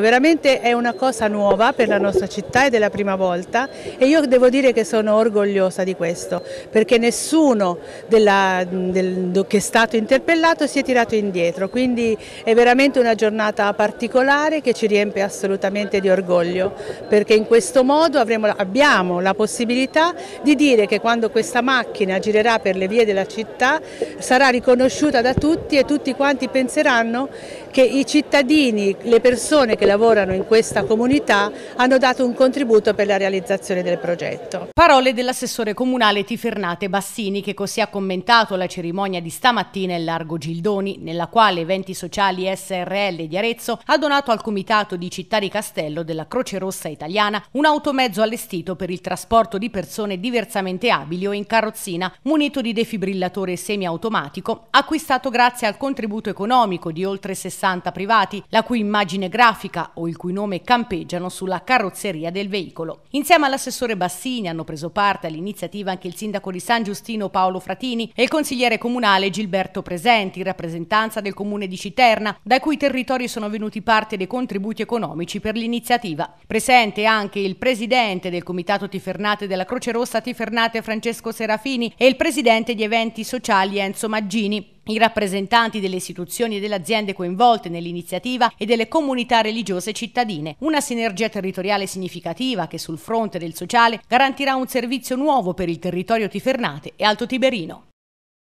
Veramente è una cosa nuova per la nostra città ed è la prima volta e io devo dire che sono orgogliosa di questo perché nessuno della, del, che è stato interpellato si è tirato indietro, quindi è veramente una giornata particolare che ci riempie assolutamente di orgoglio perché in questo modo avremo, abbiamo la possibilità di dire che quando questa macchina girerà per le vie della città sarà riconosciuta da tutti e tutti quanti penseranno che i cittadini, le persone che la lavorano in questa comunità hanno dato un contributo per la realizzazione del progetto. Parole dell'assessore comunale Tifernate Bassini che così ha commentato la cerimonia di stamattina in Largo Gildoni nella quale Eventi Sociali SRL di Arezzo ha donato al Comitato di Città di Castello della Croce Rossa Italiana un automezzo allestito per il trasporto di persone diversamente abili o in carrozzina munito di defibrillatore semiautomatico acquistato grazie al contributo economico di oltre 60 privati la cui immagine grafica marca o il cui nome campeggiano sulla carrozzeria del veicolo. Insieme all'assessore Bassini hanno preso parte all'iniziativa anche il sindaco di San Giustino Paolo Fratini e il consigliere comunale Gilberto Presenti, in rappresentanza del comune di Citerna, da cui territori sono venuti parte dei contributi economici per l'iniziativa. Presente anche il presidente del comitato Tifernate della Croce Rossa Tifernate Francesco Serafini e il presidente di eventi sociali Enzo Maggini. I rappresentanti delle istituzioni e delle aziende coinvolte nell'iniziativa e delle comunità religiose cittadine. Una sinergia territoriale significativa che sul fronte del sociale garantirà un servizio nuovo per il territorio tifernate e alto tiberino.